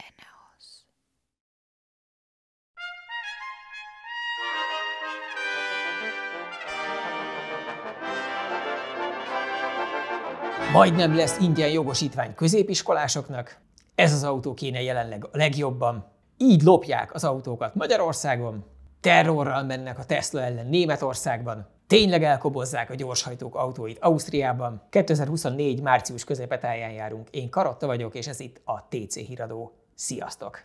Eneos. Majdnem lesz ingyen jogosítvány középiskolásoknak, ez az autó kéne jelenleg a legjobban. Így lopják az autókat Magyarországon, terrorral mennek a Tesla ellen Németországban, tényleg elkobozzák a gyorshajtók autóit Ausztriában. 2024. március közepetáján járunk, én Karotta vagyok, és ez itt a TC Híradó. Sziasztok!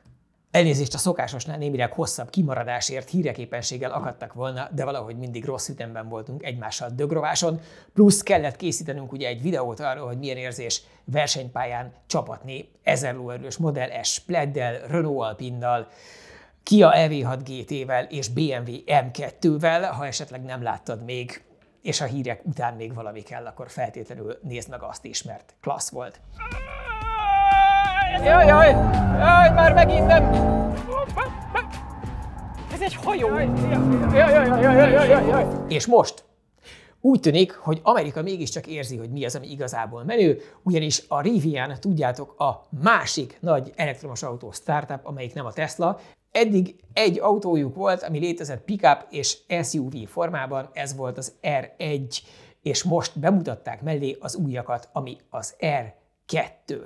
Elnézést a szokásosnál némileg hosszabb kimaradásért híreképenséggel akadtak volna, de valahogy mindig rossz ütemben voltunk egymással dögrováson, plusz kellett készítenünk ugye egy videót arról, hogy milyen érzés versenypályán csapatni 1000 lóerős Model S Pleddel, Renault Alpinnal, Kia EV6 GT-vel és BMW M2-vel, ha esetleg nem láttad még, és a hírek után még valami kell, akkor feltétlenül nézd meg azt is, mert klassz volt. Jaj, jaj, jaj, már megint nem. Ez egy hajó. Jaj, jaj, jaj, jaj, jaj, jaj, jaj. És most úgy tűnik, hogy Amerika mégiscsak érzi, hogy mi az, ami igazából menő, ugyanis a Rivian, tudjátok, a másik nagy elektromos autó startup, amelyik nem a Tesla, Eddig egy autójuk volt, ami létezett pickup és SUV formában, ez volt az R1, és most bemutatták mellé az újakat, ami az R2.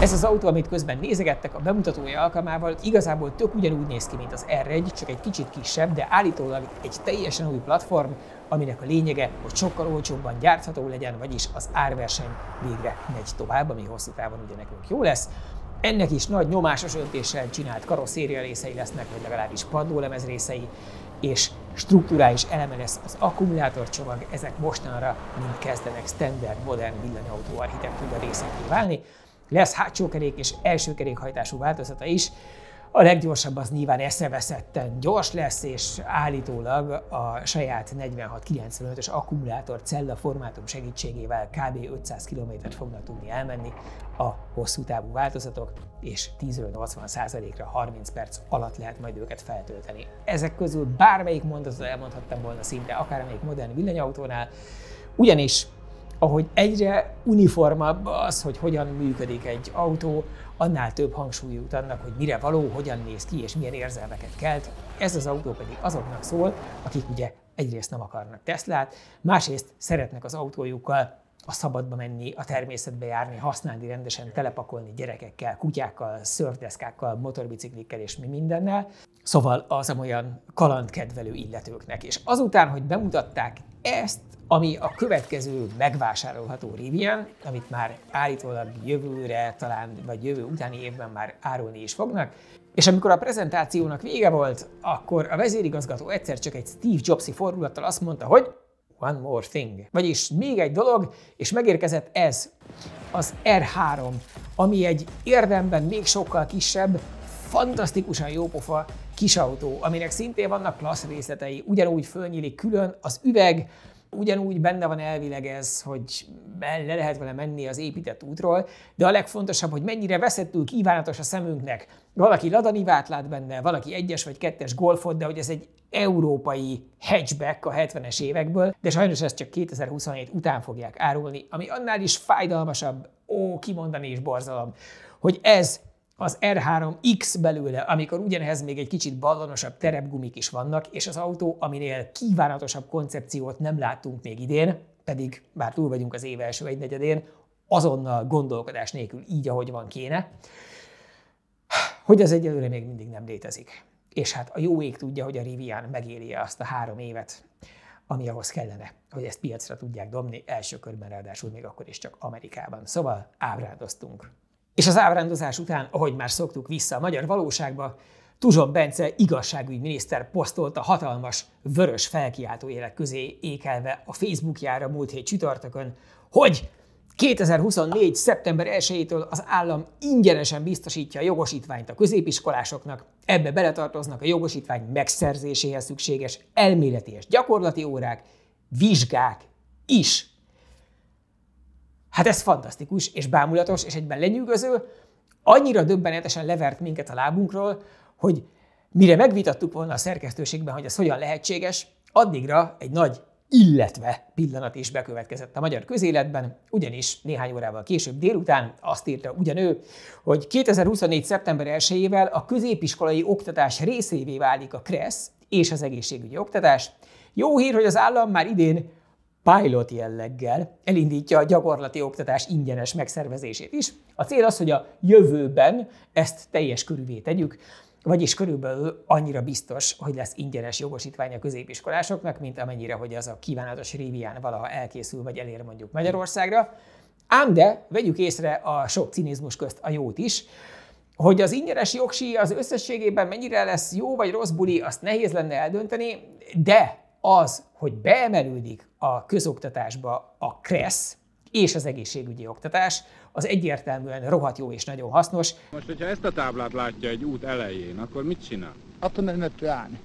Ez az autó, amit közben nézegettek a bemutatója alkalmával, igazából tök ugyanúgy néz ki, mint az R1, csak egy kicsit kisebb, de állítólag egy teljesen új platform, aminek a lényege, hogy sokkal olcsóbban gyártható legyen, vagyis az árverseny végre megy tovább, ami hosszú távon ugye nekünk jó lesz. Ennek is nagy nyomásos öntéssel csinált karosszéria részei lesznek, vagy legalábbis padlólemez részei, és strukturális eleme lesz az akkumulátorcsomag, ezek mostanra mind kezdenek standard modern villanyautó architektúra részeké válni, lesz hátsókerék és első kerékhajtású változata is, a leggyorsabb az nyilván eszeveszetten gyors lesz, és állítólag a saját 4695-ös akkumulátor cella formátum segítségével kb. 500 km fognak tudni elmenni a hosszú távú változatok, és 10-80%-ra 30 perc alatt lehet majd őket feltölteni. Ezek közül bármelyik mondatot elmondhattam volna szinte akármelyik modern villanyautónál, ugyanis ahogy egyre uniformabb az, hogy hogyan működik egy autó, annál több hangsúly jut annak, hogy mire való, hogyan néz ki és milyen érzelmeket kelt. Ez az autó pedig azoknak szól, akik ugye egyrészt nem akarnak Teslát, másrészt szeretnek az autójukkal a szabadba menni, a természetbe járni, használni rendesen, telepakolni gyerekekkel, kutyákkal, szörfdeszkákkal, motorbiciklikkel és mi mindennel. Szóval az olyan kalandkedvelő illetőknek. És azután, hogy bemutatták ezt, ami a következő megvásárolható Rivian, amit már állítólag jövőre talán, vagy jövő utáni évben már árulni is fognak, és amikor a prezentációnak vége volt, akkor a vezérigazgató egyszer csak egy Steve Jobsi fordulattal azt mondta, hogy one more thing. Vagyis még egy dolog, és megérkezett ez, az R3, ami egy érdemben még sokkal kisebb, fantasztikusan jópofa kis autó, aminek szintén vannak klassz részletei, ugyanúgy fölnyílik külön, az üveg, ugyanúgy benne van elvileg ez, hogy le lehet vele menni az épített útról, de a legfontosabb, hogy mennyire veszettül kívánatos a szemünknek. Valaki ladanivát lát benne, valaki egyes vagy kettes golfot, de hogy ez egy európai hatchback a 70-es évekből, de sajnos ezt csak 2027 után fogják árulni, ami annál is fájdalmasabb, ó, kimondani is borzalom, hogy ez az R3X belőle, amikor ugyanehez még egy kicsit ballonosabb terepgumik is vannak, és az autó, aminél kívánatosabb koncepciót nem láttunk még idén, pedig bár túl vagyunk az év első egynegyedén, azonnal gondolkodás nélkül így, ahogy van kéne, hogy az egyelőre még mindig nem létezik. És hát a jó ég tudja, hogy a Rivian megéri -e azt a három évet, ami ahhoz kellene, hogy ezt piacra tudják dobni, első körben ráadásul még akkor is csak Amerikában. Szóval ábrándoztunk. És az ábrándozás után, ahogy már szoktuk vissza a magyar valóságba, Tuzson Bence igazságügyminiszter a hatalmas, vörös felkiáltó élek közé ékelve a Facebookjára múlt hét csütörtökön, hogy 2024. szeptember 1-től az állam ingyenesen biztosítja a jogosítványt a középiskolásoknak, ebbe beletartoznak a jogosítvány megszerzéséhez szükséges elméleti és gyakorlati órák, vizsgák is. Hát ez fantasztikus, és bámulatos, és egyben lenyűgöző. Annyira döbbenetesen levert minket a lábunkról, hogy mire megvitattuk volna a szerkesztőségben, hogy ez hogyan lehetséges, addigra egy nagy illetve pillanat is bekövetkezett a magyar közéletben, ugyanis néhány órával később délután azt írta ugyanő, hogy 2024. szeptember 1 a középiskolai oktatás részévé válik a KRESZ és az egészségügyi oktatás. Jó hír, hogy az állam már idén pilot jelleggel elindítja a gyakorlati oktatás ingyenes megszervezését is. A cél az, hogy a jövőben ezt teljes körülvé tegyük, vagyis körülbelül annyira biztos, hogy lesz ingyenes jogosítvány a középiskolásoknak, mint amennyire, hogy az a kívánatos révián valaha elkészül vagy elér mondjuk Magyarországra. Ám de vegyük észre a sok cinizmus közt a jót is, hogy az ingyenes jogsí az összességében mennyire lesz jó vagy rossz buli, azt nehéz lenne eldönteni, de az, hogy beemelődik a közoktatásba a KRESZ és az egészségügyi oktatás, az egyértelműen rohadt jó és nagyon hasznos. Most, hogyha ezt a táblát látja egy út elején, akkor mit csinál? Attól meg meg kell állni.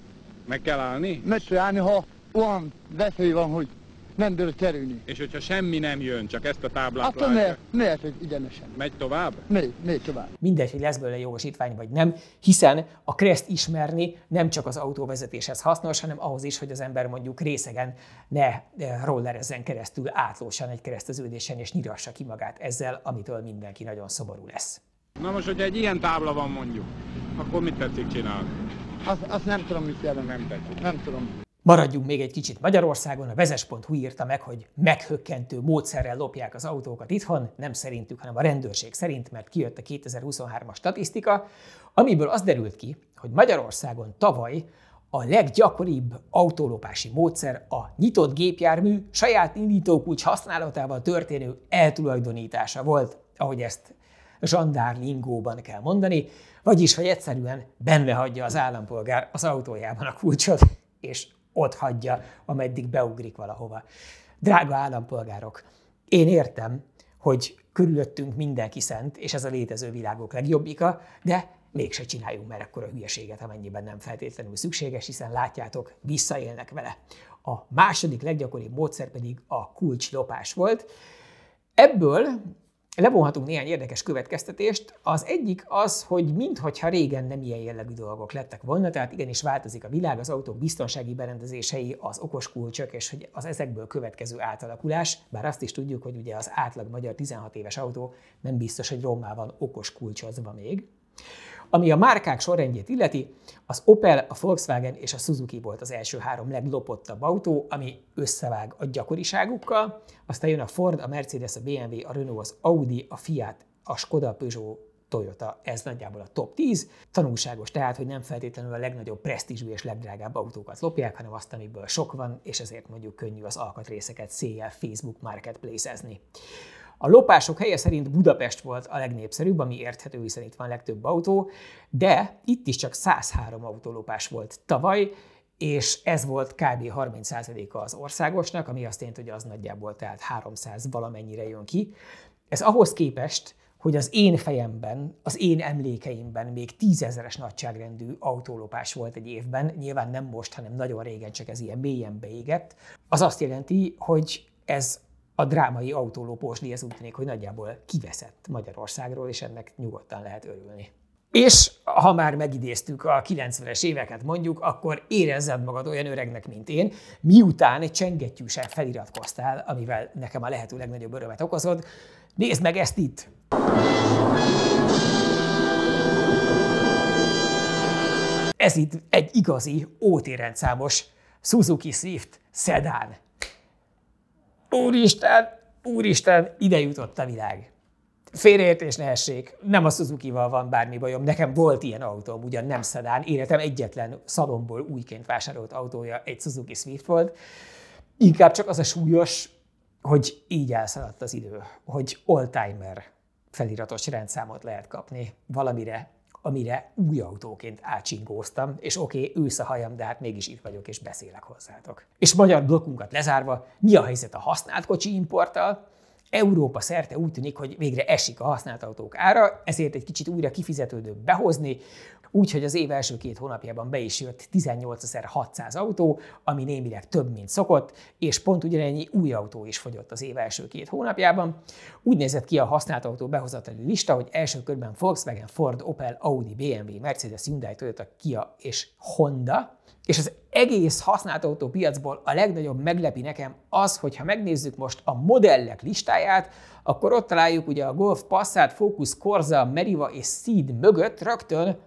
Meg kell állni? Meg kell állni, ha olyan veszély van, hogy nem bőr terülni. És hogyha semmi nem jön, csak ezt a táblát Attól látja? Mehet, hogy igyenesen? Megy tovább? Megy, megy tovább. Mindegy, hogy lesz belőle jogosítvány vagy nem, hiszen a kreszt ismerni nem csak az autóvezetéshez hasznos, hanem ahhoz is, hogy az ember mondjuk részegen ne eh, rollerezzen keresztül átlósan egy kereszteződésen, és nyírassa ki magát ezzel, amitől mindenki nagyon szomorú lesz. Na most, hogyha egy ilyen tábla van mondjuk, akkor mit tetszik csinálni? Azt, azt nem tudom, mit jelent. Nem tetszik. Nem tudom. Maradjunk még egy kicsit Magyarországon, a vezes.hu írta meg, hogy meghökkentő módszerrel lopják az autókat itthon, nem szerintük, hanem a rendőrség szerint, mert kijött a 2023-as statisztika, amiből az derült ki, hogy Magyarországon tavaly a leggyakoribb autólopási módszer a nyitott gépjármű saját indítókulcs használatával történő eltulajdonítása volt, ahogy ezt zsandár lingóban kell mondani, vagyis, hogy egyszerűen benne hagyja az állampolgár az autójában a kulcsot, és ott hagyja, ameddig beugrik valahova. Drága állampolgárok, én értem, hogy körülöttünk mindenki szent, és ez a létező világok legjobbika, de mégse csináljunk már ekkora hülyeséget, amennyiben nem feltétlenül szükséges, hiszen látjátok, visszaélnek vele. A második leggyakoribb módszer pedig a kulcslopás volt. Ebből levonhatunk néhány érdekes következtetést. Az egyik az, hogy minthogyha régen nem ilyen jellegű dolgok lettek volna, tehát igenis változik a világ, az autók biztonsági berendezései, az okos kulcsok, és hogy az ezekből következő átalakulás, bár azt is tudjuk, hogy ugye az átlag magyar 16 éves autó nem biztos, hogy rommá van okos kulcsozva még. Ami a márkák sorrendjét illeti, az Opel, a Volkswagen és a Suzuki volt az első három leglopottabb autó, ami összevág a gyakoriságukkal, aztán jön a Ford, a Mercedes, a BMW, a Renault, az Audi, a Fiat, a Skoda, a Peugeot, Toyota, ez nagyjából a top 10. Tanulságos tehát, hogy nem feltétlenül a legnagyobb presztízsű és legdrágább autókat lopják, hanem azt, amiből sok van, és ezért mondjuk könnyű az alkatrészeket széjjel Facebook marketplace-ezni. A lopások helye szerint Budapest volt a legnépszerűbb, ami érthető, hiszen itt van legtöbb autó, de itt is csak 103 autólopás volt tavaly, és ez volt kb. 30%-a az országosnak, ami azt jelenti, hogy az nagyjából tehát 300 valamennyire jön ki. Ez ahhoz képest, hogy az én fejemben, az én emlékeimben még tízezeres nagyságrendű autólopás volt egy évben, nyilván nem most, hanem nagyon régen csak ez ilyen mélyen beégett, az azt jelenti, hogy ez a drámai autólopósdi ez úgy tűnik, hogy nagyjából kiveszett Magyarországról, és ennek nyugodtan lehet örülni. És ha már megidéztük a 90-es éveket mondjuk, akkor érezzed magad olyan öregnek, mint én, miután egy csengettyűse feliratkoztál, amivel nekem a lehető legnagyobb örömet okozod. Nézd meg ezt itt! Ez itt egy igazi ótérendszámos Suzuki Swift szedán úristen, úristen, ide jutott a világ. Félreértés ne essék, nem a suzuki van bármi bajom, nekem volt ilyen autóm, ugyan nem szedán, életem egyetlen szalomból újként vásárolt autója egy Suzuki Swift volt. Inkább csak az a súlyos, hogy így elszaladt az idő, hogy oldtimer feliratos rendszámot lehet kapni valamire, amire új autóként átsingóztam, és oké, okay, ősz a hajam, de hát mégis itt vagyok és beszélek hozzátok. És magyar blokkunkat lezárva, mi a helyzet a használt kocsi importtal? Európa szerte úgy tűnik, hogy végre esik a használt autók ára, ezért egy kicsit újra kifizetődő behozni, úgyhogy az év első két hónapjában be is jött 18.600 autó, ami némileg több, mint szokott, és pont ugyanennyi új autó is fogyott az év első két hónapjában. Úgy nézett ki a használt autó behozatali lista, hogy első körben Volkswagen, Ford, Opel, Audi, BMW, Mercedes, Hyundai, Toyota, Kia és Honda, és az egész használt piacból a legnagyobb meglepi nekem az, hogyha megnézzük most a modellek listáját, akkor ott találjuk ugye a Golf Passat, Focus, Corza, Meriva és Seed mögött rögtön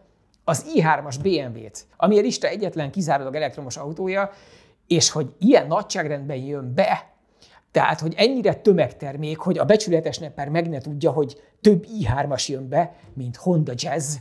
az i3-as BMW-t, ami a lista egyetlen kizárólag elektromos autója, és hogy ilyen nagyságrendben jön be, tehát, hogy ennyire tömegtermék, hogy a becsületes nepper meg ne tudja, hogy több i3-as jön be, mint Honda Jazz.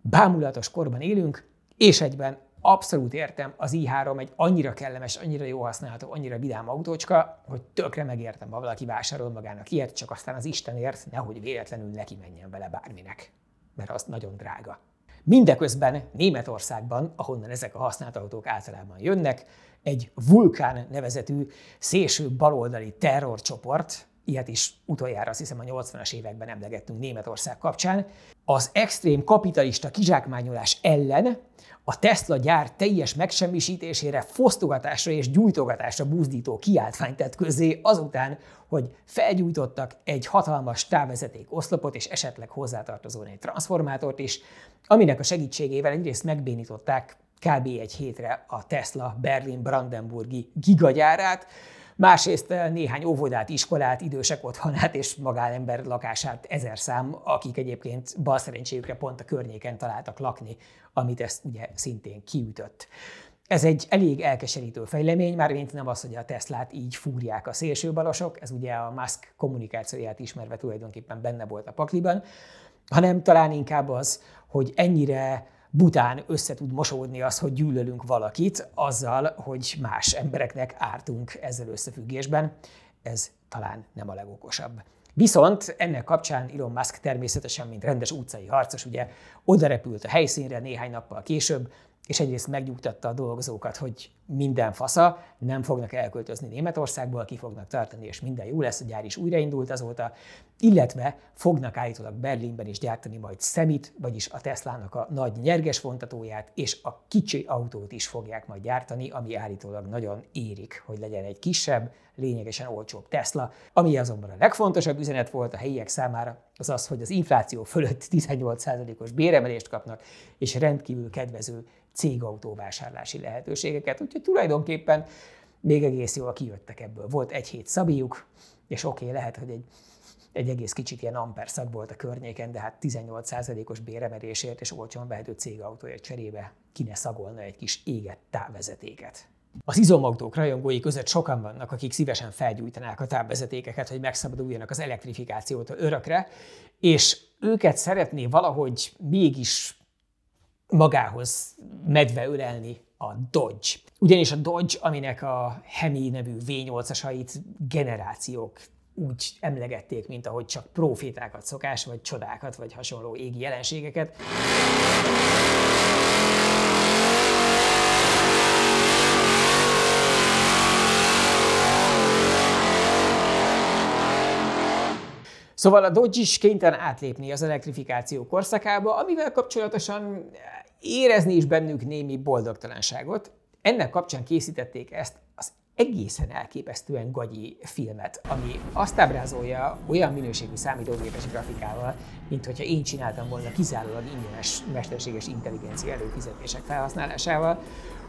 Bámulatos korban élünk, és egyben abszolút értem, az i3 egy annyira kellemes, annyira jó használható, annyira vidám autócska, hogy tökre megértem, ha valaki vásárol magának ilyet, csak aztán az Istenért nehogy véletlenül neki menjen vele bárminek, mert az nagyon drága. Mindeközben Németországban, ahonnan ezek a használt autók általában jönnek, egy vulkán nevezetű szélső baloldali terrorcsoport, ilyet is utoljára azt hiszem a 80-as években emlegettünk Németország kapcsán, az extrém kapitalista kizsákmányolás ellen a Tesla gyár teljes megsemmisítésére, fosztogatásra és gyújtogatásra buzdító kiáltványt tett közé azután, hogy felgyújtottak egy hatalmas távvezeték oszlopot és esetleg hozzátartozó egy transformátort is, aminek a segítségével egyrészt megbénították kb. egy hétre a Tesla Berlin-Brandenburgi gigagyárát, másrészt eh, néhány óvodát, iskolát, idősek otthonát és magánember lakását ezer szám, akik egyébként bal szerencséjükre pont a környéken találtak lakni, amit ezt ugye szintén kiütött. Ez egy elég elkeserítő fejlemény, mint nem az, hogy a Teslát így fúrják a szélsőbalosok, ez ugye a Musk kommunikációját ismerve tulajdonképpen benne volt a pakliban, hanem talán inkább az, hogy ennyire bután össze tud mosódni az, hogy gyűlölünk valakit azzal, hogy más embereknek ártunk ezzel összefüggésben. Ez talán nem a legokosabb. Viszont ennek kapcsán Elon Musk természetesen, mint rendes utcai harcos, ugye odarepült a helyszínre néhány nappal később, és egyrészt megnyugtatta a dolgozókat, hogy minden fasza, nem fognak elköltözni Németországból, ki fognak tartani, és minden jó lesz, a gyár is újraindult azóta, illetve fognak állítólag Berlinben is gyártani majd szemit, vagyis a Teslának a nagy nyerges vontatóját, és a kicsi autót is fogják majd gyártani, ami állítólag nagyon érik, hogy legyen egy kisebb, lényegesen olcsóbb Tesla. Ami azonban a legfontosabb üzenet volt a helyiek számára, az az, hogy az infláció fölött 18%-os béremelést kapnak, és rendkívül kedvező cégautó vásárlási lehetőségeket. Úgyhogy tulajdonképpen még egész jól kijöttek ebből. Volt egy hét szabiuk, és oké, okay, lehet, hogy egy, egy egész kicsit ilyen amperszak volt a környéken, de hát 18%-os béremelésért és olcsón vehető cégautóért cserébe ki ne szagolna egy kis égett távvezetéket. Az izomautók rajongói között sokan vannak, akik szívesen felgyújtanák a távvezetékeket, hogy megszabaduljanak az elektrifikációtól örökre, és őket szeretné valahogy mégis magához medve ölelni a Dodge. Ugyanis a Dodge, aminek a Hemi nevű V8-asait generációk úgy emlegették, mint ahogy csak profétákat szokás, vagy csodákat, vagy hasonló égi jelenségeket. Szóval a Dodge is kénytelen átlépni az elektrifikáció korszakába, amivel kapcsolatosan érezni is bennük némi boldogtalanságot. Ennek kapcsán készítették ezt az egészen elképesztően gagyi filmet, ami azt ábrázolja olyan minőségű számítógépes grafikával, mint hogyha én csináltam volna kizárólag ingyenes mesterséges intelligencia előfizetések felhasználásával,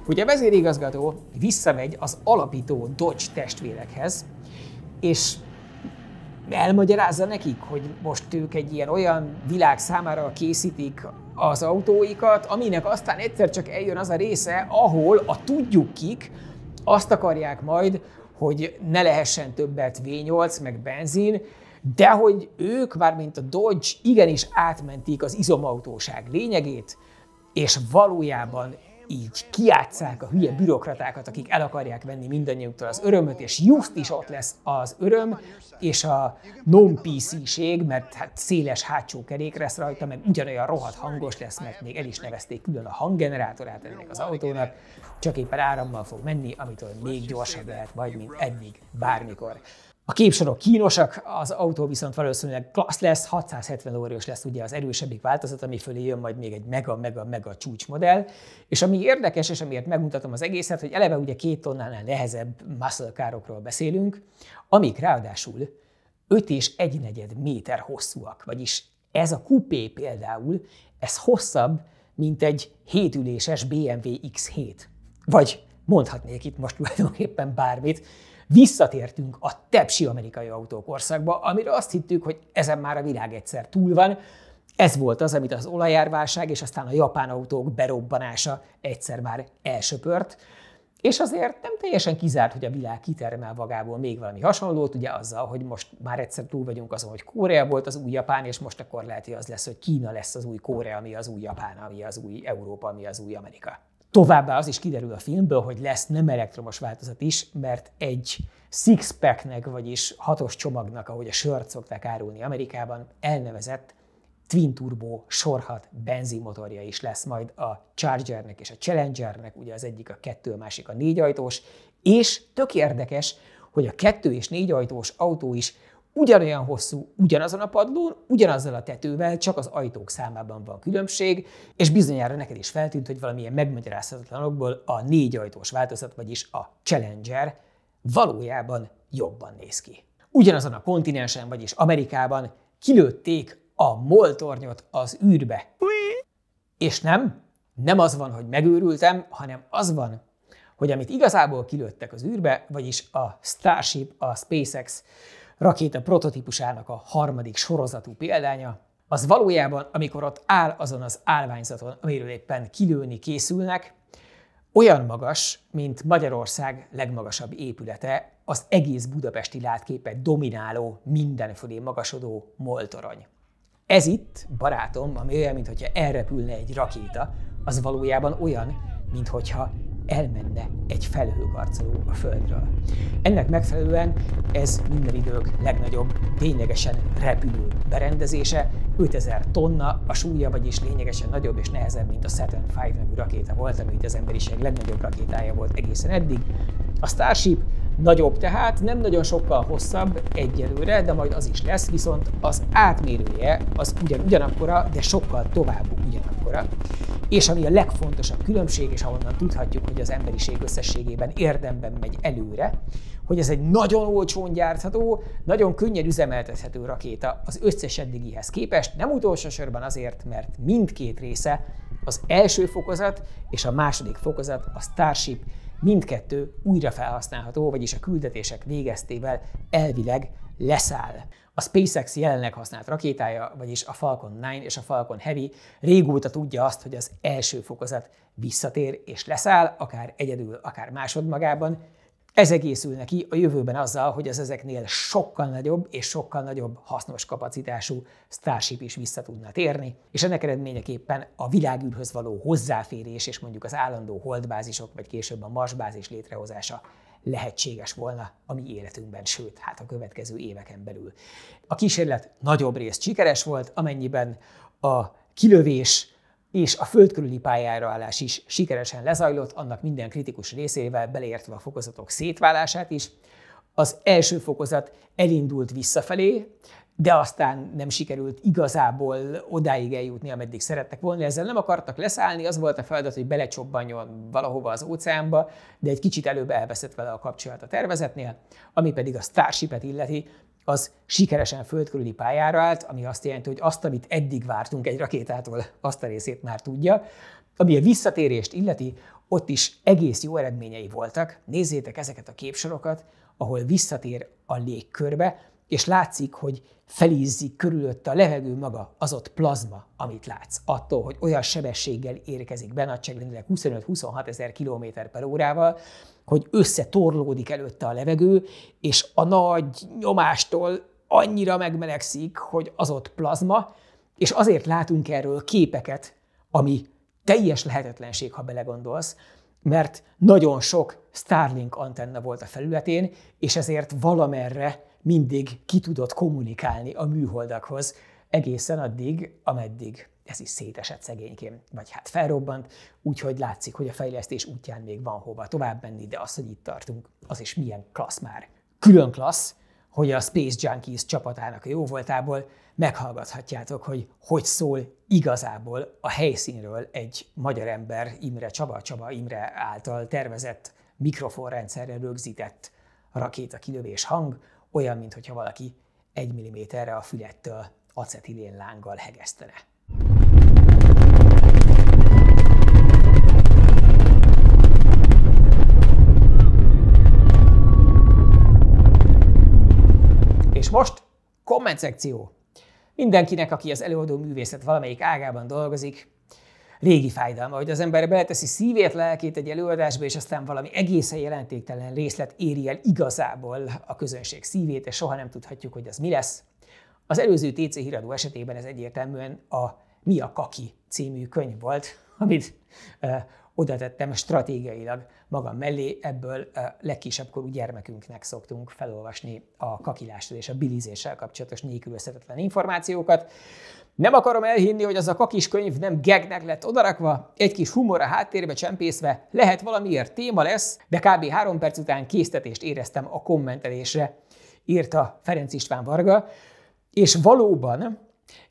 hogy a vezérigazgató visszamegy az alapító Dodge testvérekhez, és elmagyarázza nekik, hogy most ők egy ilyen olyan világ számára készítik az autóikat, aminek aztán egyszer csak eljön az a része, ahol a tudjuk kik azt akarják majd, hogy ne lehessen többet V8 meg benzin, de hogy ők, mint a Dodge, igenis átmentik az izomautóság lényegét, és valójában így kiátszák a hülye bürokratákat, akik el akarják venni mindannyiuktól az örömöt, és just is ott lesz az öröm, és a non-PC-ség, mert hát széles hátsó kerék lesz rajta, meg ugyanolyan rohadt hangos lesz, mert még el is nevezték külön a hanggenerátorát ennek az autónak, csak éppen árammal fog menni, amitől még gyorsabb lehet majd, mint eddig, bármikor. A képsorok kínosak, az autó viszont valószínűleg klassz lesz, 670 lóerős lesz ugye az erősebbik változat, ami fölé jön majd még egy mega-mega-mega csúcsmodell. És ami érdekes, és amiért megmutatom az egészet, hogy eleve ugye két tonnánál nehezebb muscle károkról beszélünk, amik ráadásul 5 és 1 negyed méter hosszúak, vagyis ez a kupé például, ez hosszabb, mint egy hétüléses BMW X7. Vagy mondhatnék itt most tulajdonképpen bármit, Visszatértünk a tepsi amerikai autók országba, amire azt hittük, hogy ezen már a világ egyszer túl van. Ez volt az, amit az olajárválság és aztán a japán autók berobbanása egyszer már elsöpört. És azért nem teljesen kizárt, hogy a világ kitermel magából még valami hasonlót, ugye azzal, hogy most már egyszer túl vagyunk azon, hogy Korea volt az új Japán, és most akkor lehet, hogy az lesz, hogy Kína lesz az új Korea, ami az új Japán, ami az új Európa, ami az új Amerika. Továbbá az is kiderül a filmből, hogy lesz nem elektromos változat is, mert egy six-packnek, vagyis hatos csomagnak, ahogy a sört szokták árulni Amerikában, elnevezett twin turbo sorhat benzinmotorja is lesz majd a Chargernek és a Challengernek, ugye az egyik a kettő, a másik a négyajtós, és tök érdekes, hogy a kettő és négyajtós autó is ugyanolyan hosszú, ugyanazon a padlón, ugyanazzal a tetővel, csak az ajtók számában van különbség, és bizonyára neked is feltűnt, hogy valamilyen megmagyarázhatatlanokból a négy ajtós változat, vagyis a Challenger valójában jobban néz ki. Ugyanazon a kontinensen, vagyis Amerikában kilőtték a moltornyot az űrbe. És nem, nem az van, hogy megőrültem, hanem az van, hogy amit igazából kilőttek az űrbe, vagyis a Starship, a SpaceX rakéta prototípusának a harmadik sorozatú példánya, az valójában, amikor ott áll azon az állványzaton, amiről éppen kilőni készülnek, olyan magas, mint Magyarország legmagasabb épülete, az egész budapesti látképet domináló, mindenfölé magasodó moltorony. Ez itt, barátom, ami olyan, mintha elrepülne egy rakéta, az valójában olyan, mintha elmenne egy felhőkarcoló a Földről. Ennek megfelelően ez minden idők legnagyobb, ténylegesen repülő berendezése, 5000 tonna a súlya, vagyis lényegesen nagyobb és nehezebb, mint a Saturn V nevű rakéta volt, ami az emberiség legnagyobb rakétája volt egészen eddig. A Starship Nagyobb tehát, nem nagyon sokkal hosszabb egyelőre, de majd az is lesz, viszont az átmérője az ugyan ugyanakkora, de sokkal tovább ugyanakkora. És ami a legfontosabb különbség, és ahonnan tudhatjuk, hogy az emberiség összességében érdemben megy előre, hogy ez egy nagyon olcsón gyártható, nagyon könnyen üzemeltethető rakéta az összes eddigihez képest, nem utolsó sorban azért, mert mindkét része, az első fokozat és a második fokozat, a Starship mindkettő újra felhasználható, vagyis a küldetések végeztével elvileg leszáll. A SpaceX jelenleg használt rakétája, vagyis a Falcon 9 és a Falcon Heavy régóta tudja azt, hogy az első fokozat visszatér és leszáll, akár egyedül, akár másodmagában, ez egészül neki a jövőben azzal, hogy az ezeknél sokkal nagyobb és sokkal nagyobb hasznos kapacitású Starship is vissza tudna térni, és ennek eredményeképpen a világűrhöz való hozzáférés és mondjuk az állandó holdbázisok, vagy később a marsbázis létrehozása lehetséges volna a mi életünkben, sőt, hát a következő éveken belül. A kísérlet nagyobb részt sikeres volt, amennyiben a kilövés és a föld körüli pályára állás is sikeresen lezajlott, annak minden kritikus részével beleértve a fokozatok szétválását is. Az első fokozat elindult visszafelé, de aztán nem sikerült igazából odáig eljutni, ameddig szerettek volna. Ezzel nem akartak leszállni, az volt a feladat, hogy belecsobbanjon valahova az óceánba, de egy kicsit előbb elveszett vele a kapcsolat a tervezetnél, ami pedig a Starship-et illeti, az sikeresen földkörüli pályára állt, ami azt jelenti, hogy azt, amit eddig vártunk egy rakétától, azt a részét már tudja. Ami a visszatérést illeti, ott is egész jó eredményei voltak. Nézzétek ezeket a képsorokat, ahol visszatér a légkörbe, és látszik, hogy felízzik körülött a levegő maga, az ott plazma, amit látsz, attól, hogy olyan sebességgel érkezik be, nagyságrendileg 25-26 ezer km per órával, hogy összetorlódik előtte a levegő, és a nagy nyomástól annyira megmelegszik, hogy az ott plazma, és azért látunk erről képeket, ami teljes lehetetlenség, ha belegondolsz, mert nagyon sok Starlink antenna volt a felületén, és ezért valamerre mindig ki tudott kommunikálni a műholdakhoz, egészen addig, ameddig ez is szétesett szegénykém, vagy hát felrobbant, úgyhogy látszik, hogy a fejlesztés útján még van hova tovább menni, de az, hogy itt tartunk, az is milyen klassz már. Külön klassz, hogy a Space Junkies csapatának jó voltából meghallgathatjátok, hogy hogy szól igazából a helyszínről egy magyar ember Imre Csaba, Csaba Imre által tervezett mikrofonrendszerre rögzített rakéta kilövés hang, olyan, mintha valaki egy milliméterre a fülettől acetilén lánggal hegesztene. most komment szekció. Mindenkinek, aki az előadó művészet valamelyik ágában dolgozik, régi fájdalma, hogy az ember beleteszi szívét, lelkét egy előadásba, és aztán valami egészen jelentéktelen részlet éri el igazából a közönség szívét, és soha nem tudhatjuk, hogy az mi lesz. Az előző TC híradó esetében ez egyértelműen a Mi a kaki című könyv volt, amit eh, oda tettem stratégiailag magam mellé, ebből legkisebb korú gyermekünknek szoktunk felolvasni a kakilással és a bilizéssel kapcsolatos nélkülözhetetlen információkat. Nem akarom elhinni, hogy az a kakis könyv nem gegnek lett odarakva, egy kis humor a háttérbe csempészve, lehet valamiért téma lesz, de kb. három perc után késztetést éreztem a kommentelésre, írta Ferenc István Varga, és valóban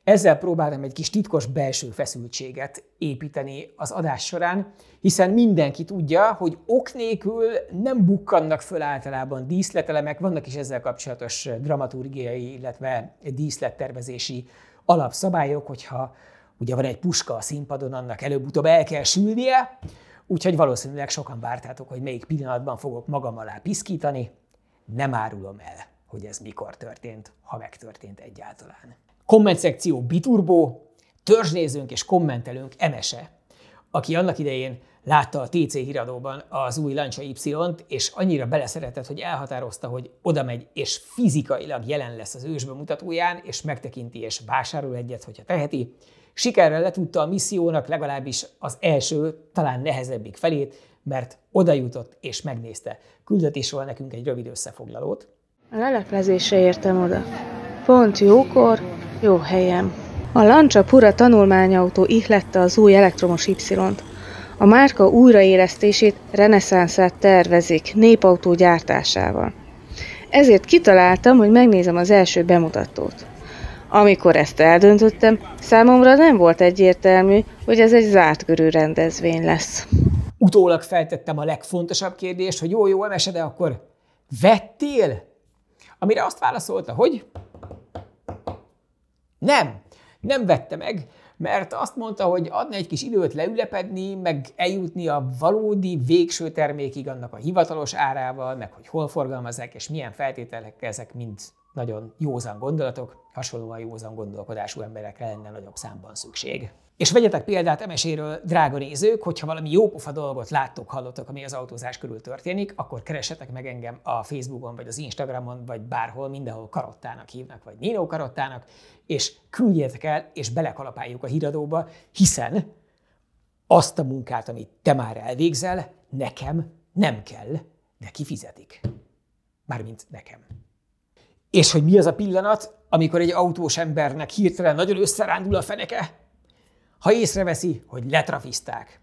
ezzel próbáltam egy kis titkos belső feszültséget építeni az adás során, hiszen mindenki tudja, hogy ok nélkül nem bukkannak föl általában díszletelemek, vannak is ezzel kapcsolatos dramaturgiai, illetve díszlettervezési alapszabályok, hogyha ugye van egy puska a színpadon, annak előbb-utóbb el kell sülnie, úgyhogy valószínűleg sokan vártátok, hogy melyik pillanatban fogok magam alá piszkítani, nem árulom el, hogy ez mikor történt, ha megtörtént egyáltalán. Komment szekció Biturbo, törzsnézőnk és kommentelőnk Emese, aki annak idején látta a TC híradóban az új Lancia Y-t, és annyira beleszeretett, hogy elhatározta, hogy oda megy, és fizikailag jelen lesz az ősbe mutatóján, és megtekinti és vásárol egyet, hogyha teheti. Sikerrel letudta a missziónak legalábbis az első, talán nehezebbik felét, mert oda jutott és megnézte. Küldött is nekünk egy rövid összefoglalót. A leleplezésre értem oda. Pont jókor, jó helyem. A Lancia Pura tanulmányautó ihlette az új elektromos Y-t. A márka újraélesztését reneszánszát tervezik népautó gyártásával. Ezért kitaláltam, hogy megnézem az első bemutatót. Amikor ezt eldöntöttem, számomra nem volt egyértelmű, hogy ez egy zárt körű rendezvény lesz. Utólag feltettem a legfontosabb kérdést, hogy jó, jó, emese, de akkor vettél? Amire azt válaszolta, hogy nem, nem vette meg, mert azt mondta, hogy adna egy kis időt leülepedni, meg eljutni a valódi végső termékig annak a hivatalos árával, meg hogy hol forgalmazzák és milyen feltételek ezek mind nagyon józan gondolatok, hasonlóan józan gondolkodású emberekre lenne nagyobb számban szükség. És vegyetek példát emeséről, drága nézők, hogyha valami jópofa dolgot láttok, hallottok, ami az autózás körül történik, akkor keresetek meg engem a Facebookon, vagy az Instagramon, vagy bárhol, mindenhol Karottának hívnak, vagy Nino Karottának, és küldjetek el, és belekalapáljuk a híradóba, hiszen azt a munkát, amit te már elvégzel, nekem nem kell, de kifizetik. Mármint nekem. És hogy mi az a pillanat, amikor egy autós embernek hirtelen nagyon összerándul a feneke, ha észreveszi, hogy letrafizták.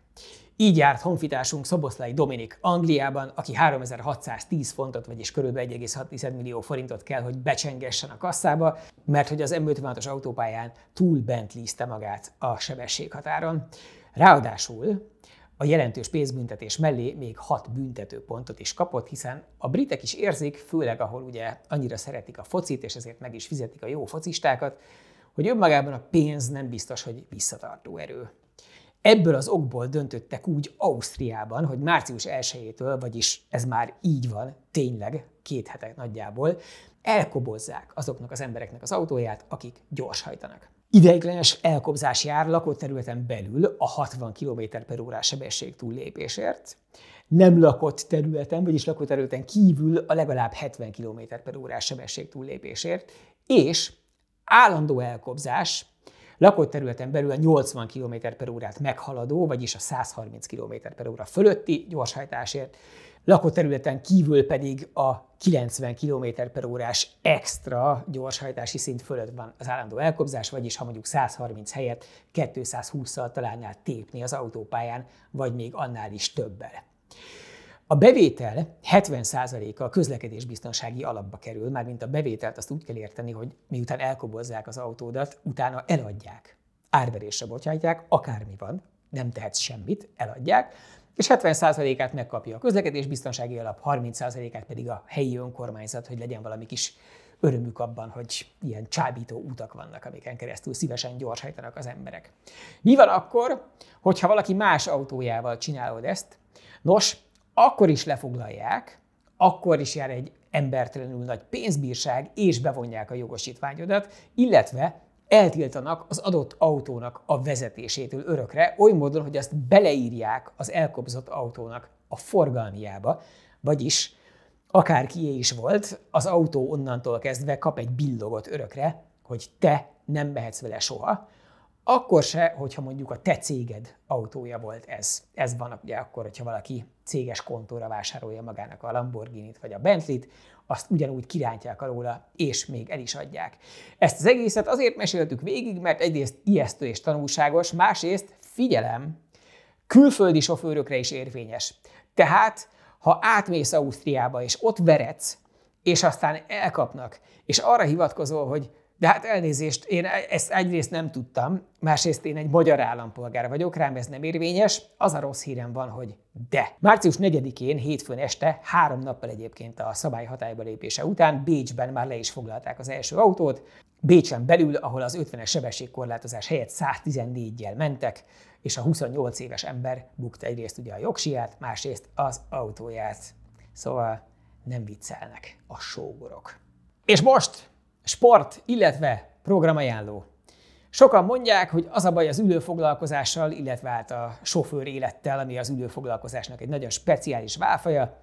Így járt honfitársunk Szoboszlai Dominik Angliában, aki 3610 fontot, vagyis kb. 1,6 millió forintot kell, hogy becsengessen a kasszába, mert hogy az m os autópályán túl bent lízte magát a sebességhatáron. Ráadásul a jelentős pénzbüntetés mellé még hat büntetőpontot is kapott, hiszen a britek is érzik, főleg ahol ugye annyira szeretik a focit, és ezért meg is fizetik a jó focistákat, hogy önmagában a pénz nem biztos, hogy visszatartó erő. Ebből az okból döntöttek úgy Ausztriában, hogy március 1-től, vagyis ez már így van, tényleg, két hetek nagyjából, elkobozzák azoknak az embereknek az autóját, akik gyorshajtanak. Ideiglenes elkobzás jár lakóterületen belül a 60 km h órás sebesség túllépésért, nem lakott területen, vagyis lakóterületen kívül a legalább 70 km h órás sebesség túllépésért, és állandó elkobzás, lakott területen belül a 80 km per órát meghaladó, vagyis a 130 km per óra fölötti gyorshajtásért, lakott területen kívül pedig a 90 km per órás extra gyorshajtási szint fölött van az állandó elkobzás, vagyis ha mondjuk 130 helyett 220-szal találnál tépni az autópályán, vagy még annál is többel. A bevétel 70%-a a közlekedésbiztonsági alapba kerül, már mint a bevételt azt úgy kell érteni, hogy miután elkobozzák az autódat, utána eladják. Árverésre bocsátják, akármi van, nem tehetsz semmit, eladják, és 70%-át megkapja a közlekedésbiztonsági alap, 30%-át pedig a helyi önkormányzat, hogy legyen valami kis örömük abban, hogy ilyen csábító utak vannak, amiken keresztül szívesen gyorshajtanak az emberek. Mi van akkor, hogyha valaki más autójával csinálod ezt? Nos, akkor is lefoglalják, akkor is jár egy embertelenül nagy pénzbírság, és bevonják a jogosítványodat, illetve eltiltanak az adott autónak a vezetésétől örökre, oly módon, hogy azt beleírják az elkobzott autónak a forgalmiába, vagyis akár kié is volt, az autó onnantól kezdve kap egy billogot örökre, hogy te nem mehetsz vele soha, akkor se, hogyha mondjuk a te céged autója volt ez. Ez van ugye akkor, hogyha valaki céges kontóra vásárolja magának a Lamborghini-t vagy a Bentley-t, azt ugyanúgy kirántják alóla, és még el is adják. Ezt az egészet azért meséltük végig, mert egyrészt ijesztő és tanulságos, másrészt figyelem, külföldi sofőrökre is érvényes. Tehát, ha átmész Ausztriába, és ott veredsz, és aztán elkapnak, és arra hivatkozol, hogy de hát elnézést, én e-, ezt egyrészt nem tudtam, másrészt én egy magyar állampolgár vagyok, rám ez nem érvényes. Az a rossz hírem van, hogy de. Március 4-én, hétfőn este, három nappal egyébként a szabály hatályba lépése után Bécsben már le is foglalták az első autót. Bécsen belül, ahol az 50-es sebességkorlátozás helyett 114-jel mentek, és a 28 éves ember bukta egyrészt ugye a jogsiát, másrészt az autóját. Szóval nem viccelnek a sógorok. És most Sport, illetve programajánló. Sokan mondják, hogy az a baj az ülőfoglalkozással, illetve hát a sofőr élettel, ami az ülőfoglalkozásnak egy nagyon speciális válfaja,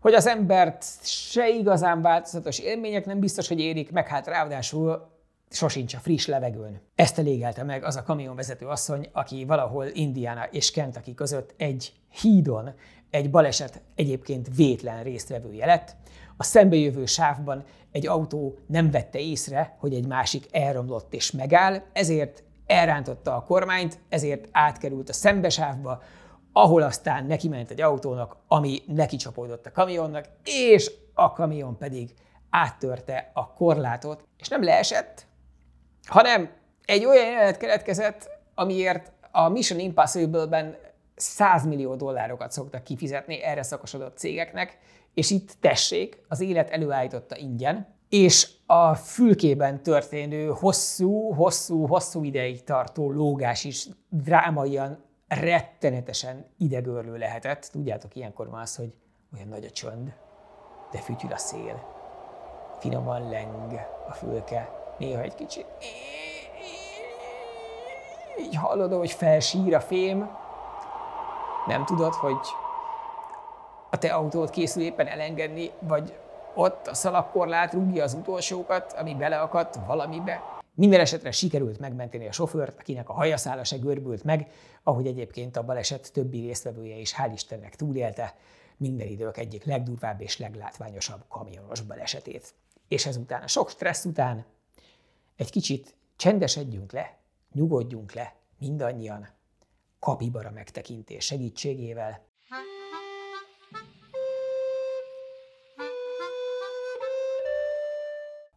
hogy az embert se igazán változatos élmények nem biztos, hogy érik, meg hát ráadásul sosincs a friss levegőn. Ezt elégelte meg az a kamionvezető asszony, aki valahol Indiana és Kentucky között egy hídon egy baleset egyébként vétlen résztvevője lett, a szembejövő sávban egy autó nem vette észre, hogy egy másik elromlott és megáll, ezért elrántotta a kormányt, ezért átkerült a szembesávba, ahol aztán neki ment egy autónak, ami neki csapódott a kamionnak, és a kamion pedig áttörte a korlátot, és nem leesett, hanem egy olyan jelenet keletkezett, amiért a Mission Impossible-ben 100 millió dollárokat szoktak kifizetni erre szakosodott cégeknek, és itt tessék, az élet előállította ingyen, és a fülkében történő hosszú, hosszú, hosszú ideig tartó lógás is drámaian rettenetesen idegörlő lehetett. Tudjátok, ilyenkor van az, hogy olyan nagy a csönd, de fütyül a szél. Finoman leng a fülke, néha egy kicsit. Így hallod, hogy felsír a fém. Nem tudod, hogy a te autót készül éppen elengedni, vagy ott a szalakkorlát rúgja az utolsókat, ami beleakadt valamibe. Minden esetre sikerült megmenteni a sofőrt, akinek a hajaszála se görbült meg, ahogy egyébként a baleset többi résztvevője is hál' Istennek túlélte minden idők egyik legdurvább és leglátványosabb kamionos balesetét. És ezután, a sok stressz után egy kicsit csendesedjünk le, nyugodjunk le mindannyian kapibara megtekintés segítségével,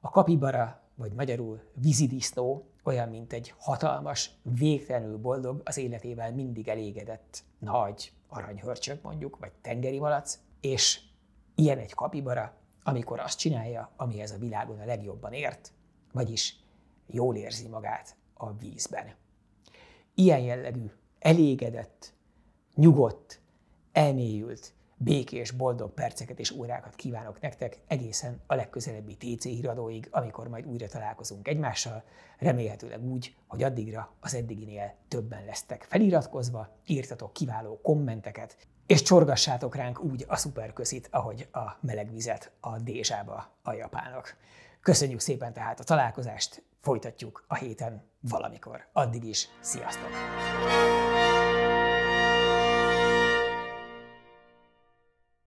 A kapibara, vagy magyarul vízidisznó, olyan, mint egy hatalmas, végtelenül boldog, az életével mindig elégedett nagy aranyhörcsök mondjuk, vagy tengeri malac, és ilyen egy kapibara, amikor azt csinálja, ez a világon a legjobban ért, vagyis jól érzi magát a vízben. Ilyen jellegű, elégedett, nyugodt, elmélyült békés, boldog perceket és órákat kívánok nektek egészen a legközelebbi TC híradóig, amikor majd újra találkozunk egymással, remélhetőleg úgy, hogy addigra az eddiginél többen lesztek feliratkozva, írtatok kiváló kommenteket, és csorgassátok ránk úgy a szuperköszit, ahogy a meleg vizet a dézsába a japánok. Köszönjük szépen tehát a találkozást, folytatjuk a héten valamikor. Addig is, sziasztok!